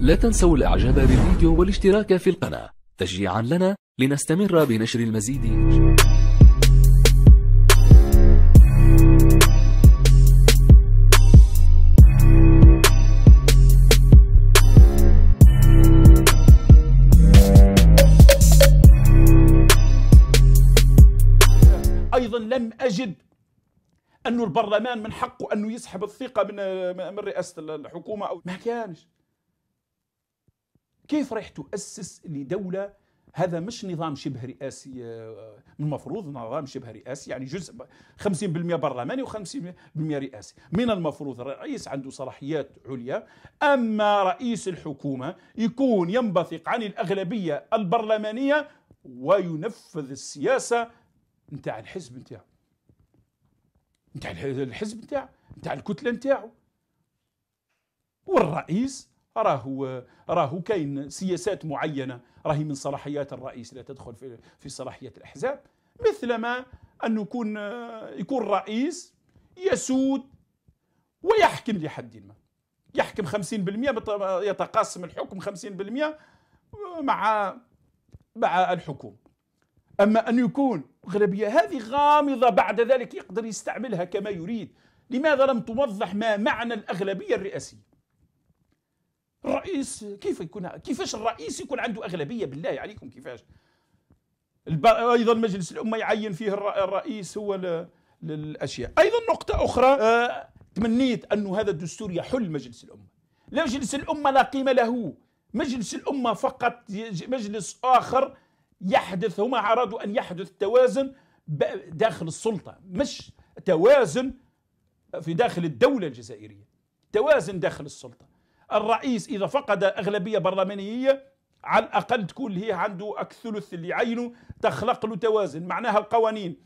لا تنسوا الإعجاب بالفيديو والاشتراك في القناة تشجيعا لنا لنستمر بنشر المزيد ايضا لم اجد انه البرلمان من حقه انه يسحب الثقه من من رئاسه الحكومه او ما كانش كيف رايح تؤسس لدوله هذا مش نظام شبه رئاسي من آه، المفروض نظام شبه رئاسي يعني جزء 50% برلماني و50% رئاسي من المفروض الرئيس عنده صلاحيات عليا أما رئيس الحكومة يكون ينبثق عن الأغلبية البرلمانية وينفذ السياسة نتاع الحزب نتاعو نتاع الحزب نتاعو نتاع الكتلة نتاعو والرئيس راهو راهو كاين سياسات معينه راهي من صلاحيات الرئيس لا تدخل في في صلاحيات الاحزاب مثلما انه يكون يكون رئيس يسود ويحكم لحد ما يحكم 50% يتقاسم الحكم 50% مع مع الحكومه اما ان يكون اغلبيه هذه غامضه بعد ذلك يقدر يستعملها كما يريد لماذا لم توضح ما معنى الاغلبيه الرئاسيه الرئيس كيف يكون كيفاش الرئيس يكون عنده اغلبيه بالله عليكم كيفاش ايضا مجلس الامه يعين فيه الرئيس هو للاشياء ايضا نقطه اخرى آه، تمنيت أن هذا الدستور يحل مجلس الامه مجلس الامه لا قيمه له مجلس الامه فقط مجلس اخر يحدث هما ارادوا ان يحدث توازن داخل السلطه مش توازن في داخل الدوله الجزائريه توازن داخل السلطه الرئيس اذا فقد اغلبيه برلمانيه على الاقل تكون هي عنده الثلث اللي عينه تخلق له توازن معناها القوانين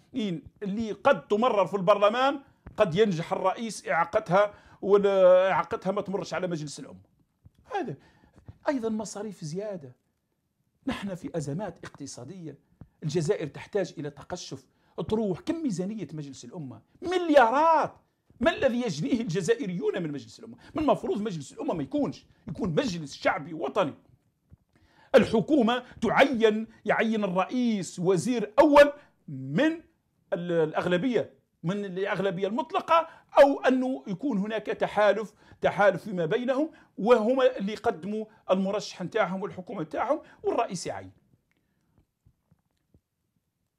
اللي قد تمرر في البرلمان قد ينجح الرئيس اعاقتها واعاقتها ما تمرش على مجلس الامه هذا ايضا مصاريف زياده نحن في ازمات اقتصاديه الجزائر تحتاج الى تقشف تروح كم ميزانيه مجلس الامه مليارات ما الذي يجنيه الجزائريون من مجلس الامه من المفروض مجلس الامه ما يكونش يكون مجلس شعبي وطني الحكومه تعين يعين الرئيس وزير اول من الاغلبيه من الاغلبيه المطلقه او انه يكون هناك تحالف تحالف فيما بينهم وهما اللي يقدموا المرشح نتاعهم والحكومه نتاعهم والرئيس يعين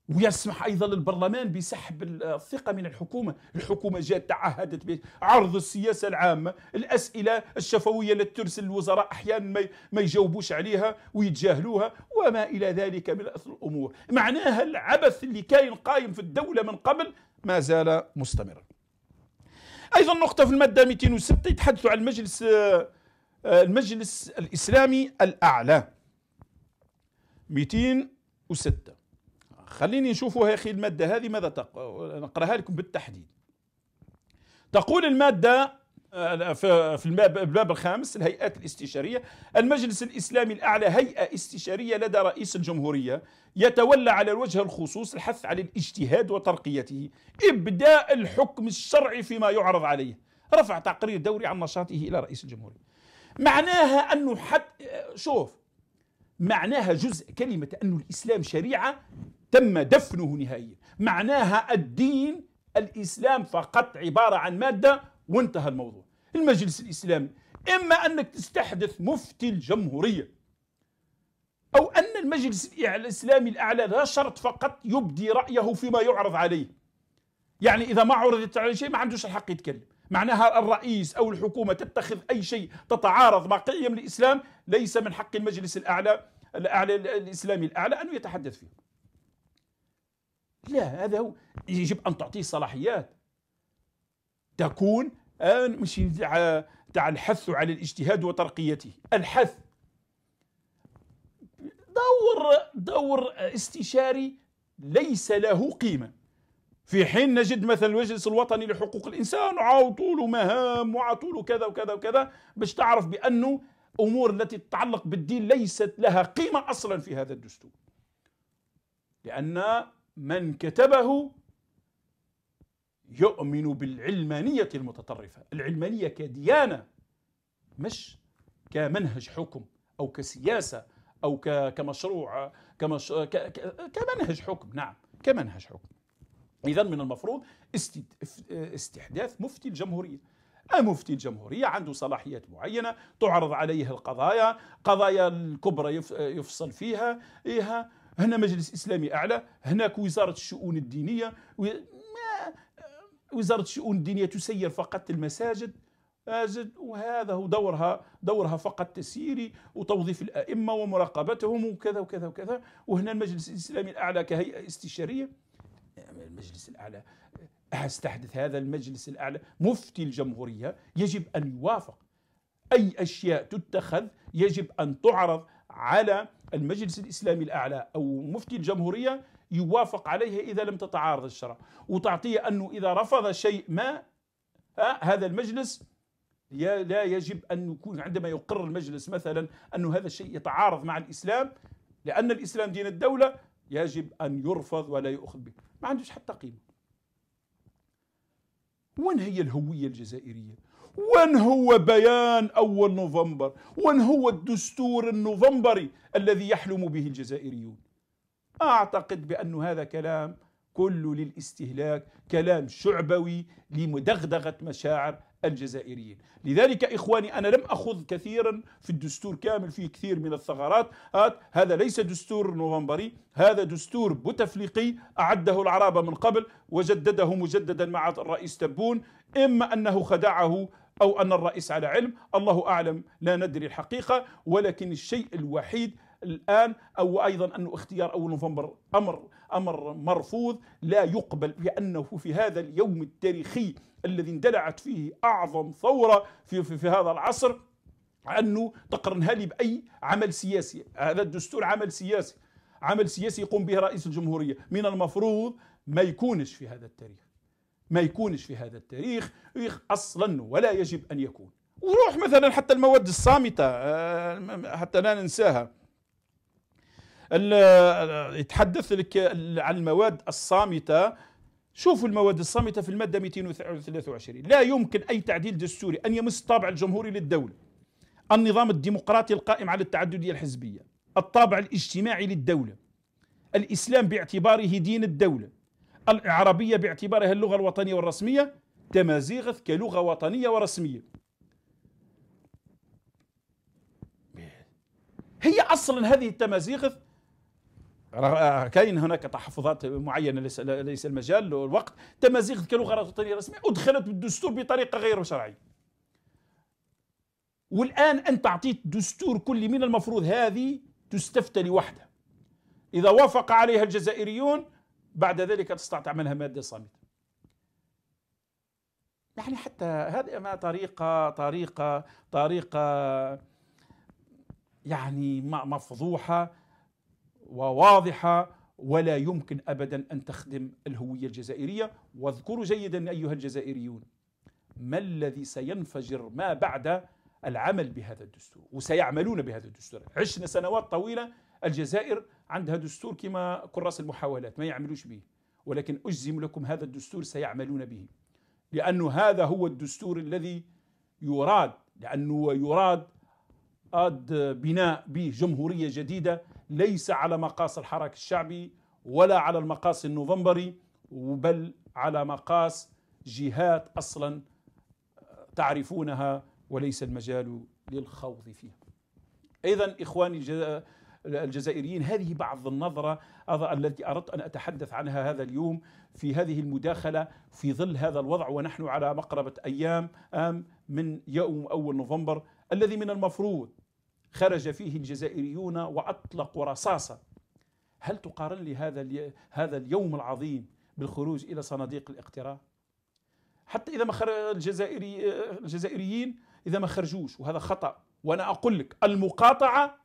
ويسمح ايضا للبرلمان بسحب الثقه من الحكومه، الحكومه جات تعهدت بعرض السياسه العامه، الاسئله الشفويه التي ترسل الوزراء احيانا ما يجاوبوش عليها ويتجاهلوها وما الى ذلك من الامور، معناها العبث اللي كاين قائم في الدوله من قبل ما زال مستمرا. ايضا نقطه في الماده 206 يتحدثوا عن المجلس آه، آه، المجلس الاسلامي الاعلى. 206 خليني نشوفوا يا اخي الماده هذه ماذا تق... نقراها لكم بالتحديد تقول الماده آه، في الباب الخامس الهيئات الاستشاريه المجلس الاسلامي الاعلى هيئه استشاريه لدى رئيس الجمهوريه يتولى على وجه الخصوص الحث على الاجتهاد وترقيته ابداء الحكم الشرعي فيما يعرض عليه رفع تقرير دوري عن نشاطه الى رئيس الجمهوريه معناها انه حد شوف معناها جزء كلمه انه الاسلام شريعه تم دفنه نهائيا معناها الدين الإسلام فقط عبارة عن مادة وانتهى الموضوع المجلس الإسلامي إما أنك تستحدث مفتي الجمهورية أو أن المجلس الإسلامي الأعلى لا شرط فقط يبدي رأيه فيما يعرض عليه يعني إذا ما عرضت عليه شيء ما عندوش الحق يتكلم معناها الرئيس أو الحكومة تتخذ أي شيء تتعارض مع قيم الإسلام ليس من حق المجلس الأعلى الأعلى الإسلامي الأعلى أنه يتحدث فيه لا هذا هو يجب أن تعطيه صلاحيات تكون مش تاع تاع الحث على الاجتهاد وترقيته الحث دور دور استشاري ليس له قيمه في حين نجد مثلا المجلس الوطني لحقوق الانسان عاطوا له مهام وعاطوا له كذا وكذا وكذا باش تعرف بانه امور التي تتعلق بالدين ليست لها قيمه اصلا في هذا الدستور لان من كتبه يؤمن بالعلمانية المتطرفة العلمانية كديانة مش كمنهج حكم أو كسياسة أو كمشروع كمش... كمنهج حكم نعم كمنهج حكم إذا من المفروض استحداث مفتي الجمهورية مفتي الجمهورية عنده صلاحيات معينة تعرض عليه القضايا قضايا الكبرى يفصل فيها إيها هنا مجلس اسلامي اعلى هناك وزاره الشؤون الدينيه وزاره الشؤون الدينيه تسير فقط المساجد وهذا هو دورها دورها فقط تسييري وتوظيف الائمه ومراقبتهم وكذا وكذا وكذا وهنا المجلس الاسلامي الاعلى كهيئه استشاريه المجلس الاعلى استحدث هذا المجلس الاعلى مفتي الجمهوريه يجب ان يوافق اي اشياء تتخذ يجب ان تعرض على المجلس الإسلامي الأعلى أو مفتي الجمهورية يوافق عليها إذا لم تتعارض الشرع وتعطيه أنه إذا رفض شيء ما هذا المجلس لا يجب أن يكون عندما يقر المجلس مثلا أن هذا الشيء يتعارض مع الإسلام لأن الإسلام دين الدولة يجب أن يرفض ولا يؤخذ به ما عندوش حتى قيمة وين هي الهوية الجزائرية وين هو بيان أول نوفمبر وين هو الدستور النوفمبري الذي يحلم به الجزائريون أعتقد بأن هذا كلام كله للاستهلاك كلام شعبوي لمدغدغة مشاعر الجزائريين لذلك إخواني أنا لم أخذ كثيرا في الدستور كامل فيه كثير من الثغرات هذا ليس دستور نوفمبري هذا دستور بوتفليقي أعده العرابة من قبل وجدده مجددا مع الرئيس تبون إما أنه خدعه أو أن الرئيس على علم الله أعلم لا ندري الحقيقة ولكن الشيء الوحيد الآن أو أيضا أن اختيار أول نوفمبر أمر أمر مرفوض لا يقبل لأنه في هذا اليوم التاريخي الذي اندلعت فيه أعظم ثورة في, في, في هذا العصر أنه تقرنها لي بأي عمل سياسي هذا الدستور عمل سياسي عمل سياسي يقوم به رئيس الجمهورية من المفروض ما يكونش في هذا التاريخ ما يكونش في هذا التاريخ اصلا ولا يجب ان يكون وروح مثلا حتى المواد الصامته آه، حتى لا ننساها آه، يتحدث لك عن المواد الصامته شوفوا المواد الصامته في الماده 223 لا يمكن اي تعديل دستوري ان يمس الطابع الجمهوري للدوله النظام الديمقراطي القائم على التعدديه الحزبيه الطابع الاجتماعي للدوله الاسلام باعتباره دين الدوله العربية باعتبارها اللغة الوطنية والرسمية تمازيغث كلغة وطنية ورسمية هي أصلا هذه التمازيغث كاين هناك تحفظات معينه ليس ليس المجال والوقت تمازيغث كلغه وطنيه رسميه ادخلت بالدستور بطريقه غير شرعيه والان انت اعطيت دستور كلي من المفروض هذه تستفتى لوحدها اذا وافق عليها الجزائريون بعد ذلك تستطيع تعملها مادة صامتة يعني حتى هذه ما طريقة طريقة طريقة يعني مفضوحة وواضحة ولا يمكن أبدا أن تخدم الهوية الجزائرية واذكروا جيدا أيها الجزائريون ما الذي سينفجر ما بعد العمل بهذا الدستور وسيعملون بهذا الدستور عشنا سنوات طويلة الجزائر عندها دستور كما كراس المحاولات ما يعملوش به ولكن أجزم لكم هذا الدستور سيعملون به لأن هذا هو الدستور الذي يراد لأنه يراد أد بناء به جمهورية جديدة ليس على مقاس الحراك الشعبي ولا على المقاس النوفمبري بل على مقاس جهات أصلا تعرفونها وليس المجال للخوض فيها إذا إخواني الجزائريين هذه بعض النظرة التي أردت أن أتحدث عنها هذا اليوم في هذه المداخلة في ظل هذا الوضع ونحن على مقربة أيام آم من يوم أول نوفمبر الذي من المفروض خرج فيه الجزائريون وأطلقوا رصاصة هل تقارن لي هذا هذا اليوم العظيم بالخروج إلى صناديق الاقتراع حتى إذا ما خرج الجزائري الجزائريين إذا ما خرجوش وهذا خطأ وأنا أقول لك المقاطعة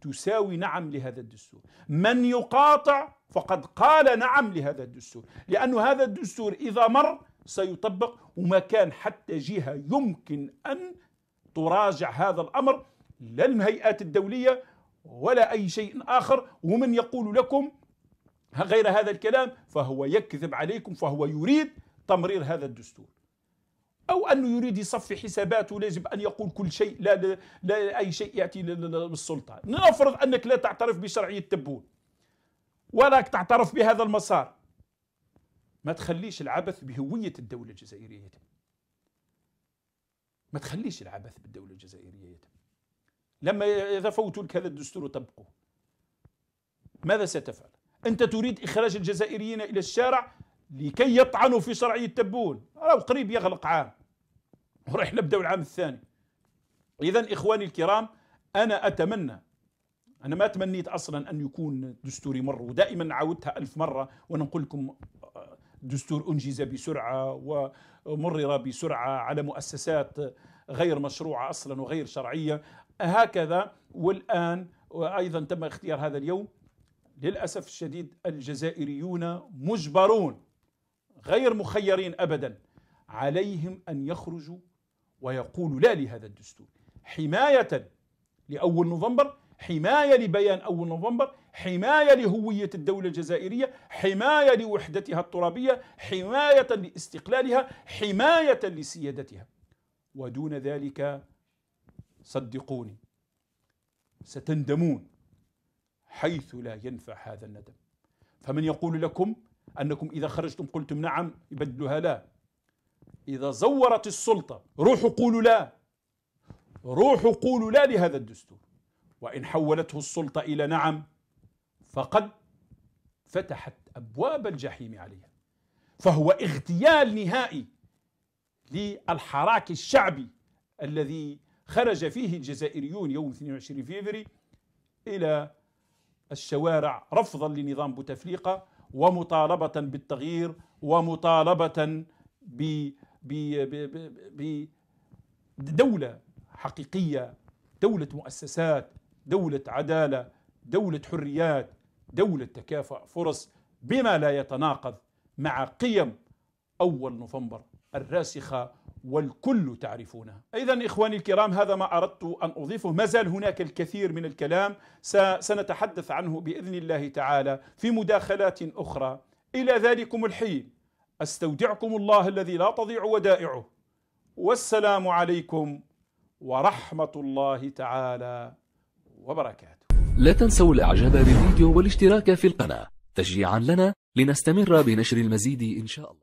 تساوي نعم لهذا الدستور من يقاطع فقد قال نعم لهذا الدستور لأن هذا الدستور إذا مر سيطبق وما كان حتى جهة يمكن أن تراجع هذا الأمر لا الهيئات الدولية ولا أي شيء آخر ومن يقول لكم غير هذا الكلام فهو يكذب عليكم فهو يريد تمرير هذا الدستور أو أنه يريد يصفي حساباته لازم أن يقول كل شيء لا, لا, لا أي شيء يأتي للسلطة نفرض أنك لا تعترف بشرعية تبون ولا تعترف بهذا المسار ما تخليش العبث بهوية الدولة الجزائرية يتم ما تخليش العبث بالدولة الجزائرية يتم لما إذا فوتوا لك هذا الدستور وطبقوه ماذا ستفعل؟ أنت تريد إخراج الجزائريين إلى الشارع لكي يطعنوا في شرعية تبون قريب يغلق عام ورايح نبداو العام الثاني اذا اخواني الكرام انا اتمنى انا ما تمنيت اصلا ان يكون دستوري مر ودائما عاودتها ألف مره وانا نقول لكم آه، دستور انجز بسرعه ومرر بسرعه على مؤسسات غير مشروعه اصلا وغير شرعيه هكذا والان وايضا تم اختيار هذا اليوم للاسف الشديد الجزائريون مجبرون غير مخيرين ابدا عليهم ان يخرجوا ويقول لا لهذا الدستور حماية لأول نوفمبر حماية لبيان أول نوفمبر حماية لهوية الدولة الجزائرية حماية لوحدتها الترابية حماية لاستقلالها حماية لسيادتها ودون ذلك صدقوني ستندمون حيث لا ينفع هذا الندم فمن يقول لكم أنكم إذا خرجتم قلتم نعم يبدلها لا إذا زورت السلطة روحوا قولوا لا روحوا قولوا لا لهذا الدستور وإن حولته السلطة إلى نعم فقد فتحت أبواب الجحيم عليها فهو اغتيال نهائي للحراك الشعبي الذي خرج فيه الجزائريون يوم 22 فيفري إلى الشوارع رفضا لنظام بوتفليقة ومطالبة بالتغيير ومطالبة ب بدولة حقيقية دولة مؤسسات دولة عدالة دولة حريات دولة تكافؤ فرص بما لا يتناقض مع قيم أول نوفمبر الراسخة والكل تعرفونها إذا إخواني الكرام هذا ما أردت أن أضيفه ما زال هناك الكثير من الكلام سنتحدث عنه بإذن الله تعالى في مداخلات أخرى إلى ذلكم الحين استودعكم الله الذي لا تضيع ودائعه والسلام عليكم ورحمه الله تعالى وبركاته. لا تنسوا الاعجاب بالفيديو والاشتراك في القناه تشجيعا لنا لنستمر بنشر المزيد ان شاء الله.